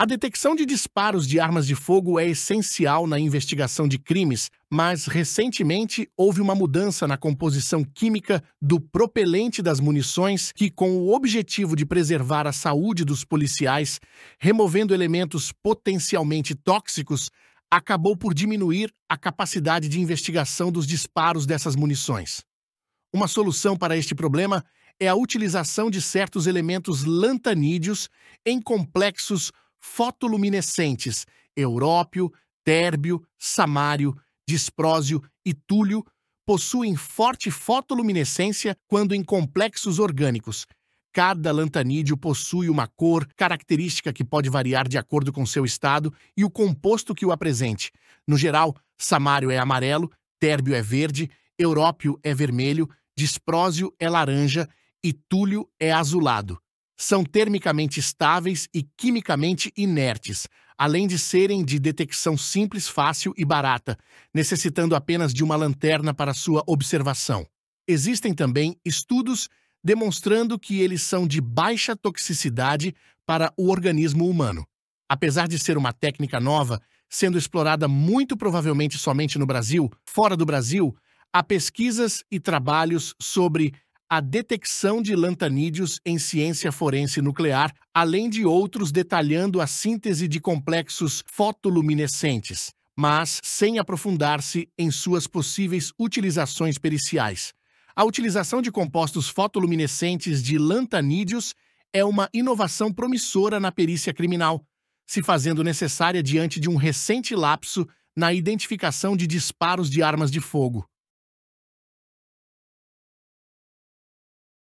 A detecção de disparos de armas de fogo é essencial na investigação de crimes, mas recentemente houve uma mudança na composição química do propelente das munições que, com o objetivo de preservar a saúde dos policiais, removendo elementos potencialmente tóxicos, acabou por diminuir a capacidade de investigação dos disparos dessas munições. Uma solução para este problema é a utilização de certos elementos lantanídeos em complexos fotoluminescentes Európio, Térbio, Samário, Disprósio e Túlio possuem forte fotoluminescência quando em complexos orgânicos. Cada lantanídeo possui uma cor característica que pode variar de acordo com seu estado e o composto que o apresente. No geral, samário é amarelo, térbio é verde, európio é vermelho, disprósio é laranja e túlio é azulado são termicamente estáveis e quimicamente inertes, além de serem de detecção simples, fácil e barata, necessitando apenas de uma lanterna para sua observação. Existem também estudos demonstrando que eles são de baixa toxicidade para o organismo humano. Apesar de ser uma técnica nova, sendo explorada muito provavelmente somente no Brasil, fora do Brasil, há pesquisas e trabalhos sobre a detecção de lantanídeos em ciência forense nuclear, além de outros detalhando a síntese de complexos fotoluminescentes, mas sem aprofundar-se em suas possíveis utilizações periciais. A utilização de compostos fotoluminescentes de lantanídeos é uma inovação promissora na perícia criminal, se fazendo necessária diante de um recente lapso na identificação de disparos de armas de fogo.